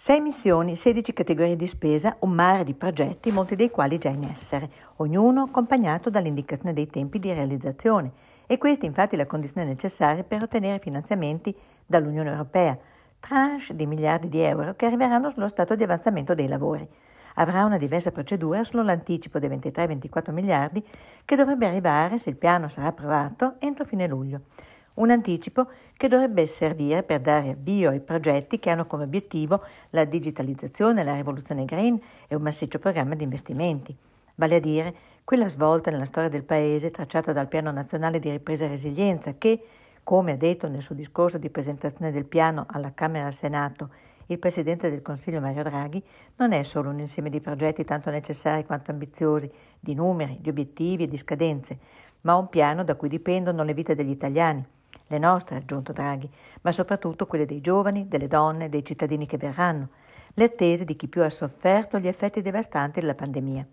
Sei missioni, 16 categorie di spesa, un mare di progetti, molti dei quali già in essere, ognuno accompagnato dall'indicazione dei tempi di realizzazione. E questa infatti è la condizione necessaria per ottenere finanziamenti dall'Unione Europea, tranche di miliardi di euro che arriveranno sullo stato di avanzamento dei lavori. Avrà una diversa procedura sull'anticipo dei 23-24 miliardi che dovrebbe arrivare, se il piano sarà approvato, entro fine luglio un anticipo che dovrebbe servire per dare avvio ai progetti che hanno come obiettivo la digitalizzazione, la rivoluzione green e un massiccio programma di investimenti, vale a dire quella svolta nella storia del Paese tracciata dal Piano Nazionale di Ripresa e Resilienza che, come ha detto nel suo discorso di presentazione del piano alla Camera e al Senato il Presidente del Consiglio Mario Draghi, non è solo un insieme di progetti tanto necessari quanto ambiziosi, di numeri, di obiettivi e di scadenze, ma un piano da cui dipendono le vite degli italiani – le nostre, ha aggiunto Draghi, ma soprattutto quelle dei giovani, delle donne, dei cittadini che verranno, le attese di chi più ha sofferto gli effetti devastanti della pandemia.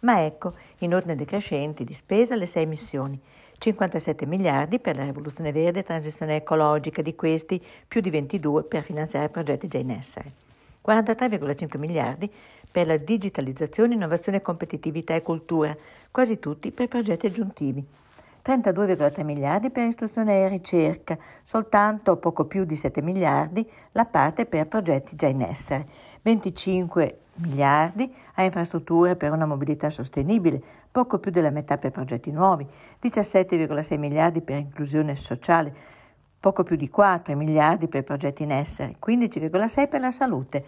Ma ecco, in ordine decrescente di spesa, le sei missioni. 57 miliardi per la rivoluzione verde e transizione ecologica, di questi più di 22 per finanziare progetti già in essere. 43,5 miliardi per la digitalizzazione, innovazione, competitività e cultura, quasi tutti per progetti aggiuntivi. 32,3 miliardi per istruzione e ricerca, soltanto poco più di 7 miliardi la parte per progetti già in essere, 25 miliardi a infrastrutture per una mobilità sostenibile, poco più della metà per progetti nuovi, 17,6 miliardi per inclusione sociale, poco più di 4 miliardi per progetti in essere, 15,6 per la salute,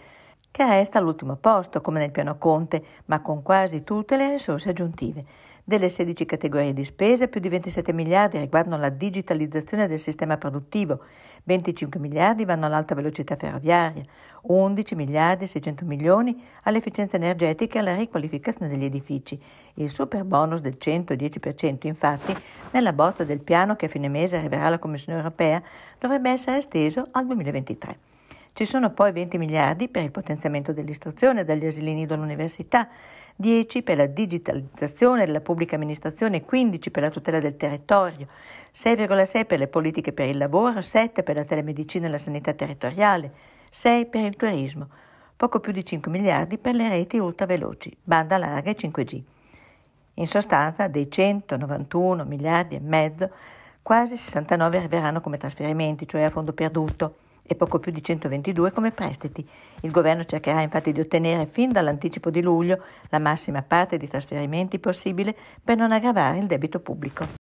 che resta all'ultimo posto come nel piano Conte, ma con quasi tutte le risorse aggiuntive. Delle 16 categorie di spesa, più di 27 miliardi riguardano la digitalizzazione del sistema produttivo, 25 miliardi vanno all'alta velocità ferroviaria, 11 miliardi e 600 milioni all'efficienza energetica e alla riqualificazione degli edifici. Il super bonus del 110%, infatti, nella bozza del piano che a fine mese arriverà alla Commissione europea, dovrebbe essere esteso al 2023. Ci sono poi 20 miliardi per il potenziamento dell'istruzione, dagli asilini nido all'università, 10 per la digitalizzazione della pubblica amministrazione, 15 per la tutela del territorio, 6,6 per le politiche per il lavoro, 7 per la telemedicina e la sanità territoriale, 6 per il turismo, poco più di 5 miliardi per le reti ultraveloci, banda larga e 5G. In sostanza, dei 191 miliardi e mezzo, quasi 69 arriveranno come trasferimenti, cioè a fondo perduto e poco più di 122 come prestiti. Il governo cercherà infatti di ottenere fin dall'anticipo di luglio la massima parte di trasferimenti possibile per non aggravare il debito pubblico.